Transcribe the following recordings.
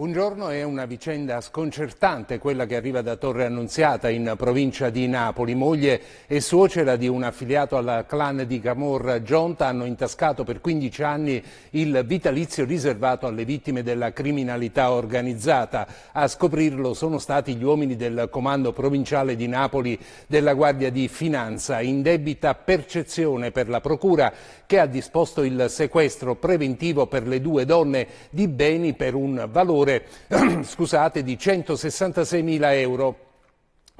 Buongiorno, è una vicenda sconcertante quella che arriva da Torre Annunziata in provincia di Napoli. Moglie e suocera di un affiliato al clan di Camorra Gionta hanno intascato per 15 anni il vitalizio riservato alle vittime della criminalità organizzata. A scoprirlo sono stati gli uomini del comando provinciale di Napoli della Guardia di Finanza in debita percezione per la procura che ha disposto il sequestro preventivo per le due donne di beni per un valore scusate, di 166 mila euro.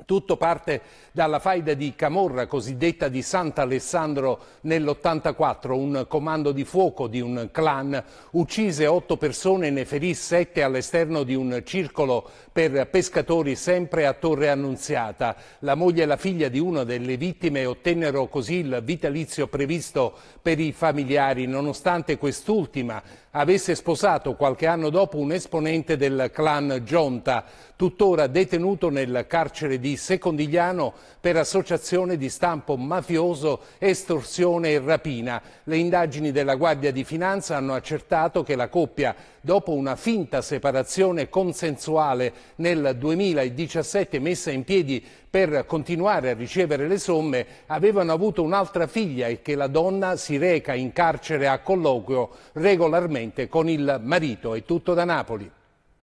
Tutto parte dalla faida di Camorra, cosiddetta di Sant'Alessandro nell'84. Un comando di fuoco di un clan uccise otto persone e ne ferì sette all'esterno di un circolo per pescatori sempre a Torre Annunziata. La moglie e la figlia di una delle vittime ottennero così il vitalizio previsto per i familiari, nonostante quest'ultima avesse sposato qualche anno dopo un esponente del clan Gionta, tuttora detenuto nel carcere di di Secondigliano per associazione di stampo mafioso, estorsione e rapina. Le indagini della Guardia di Finanza hanno accertato che la coppia, dopo una finta separazione consensuale nel 2017 messa in piedi per continuare a ricevere le somme, avevano avuto un'altra figlia e che la donna si reca in carcere a colloquio regolarmente con il marito. È tutto da Napoli.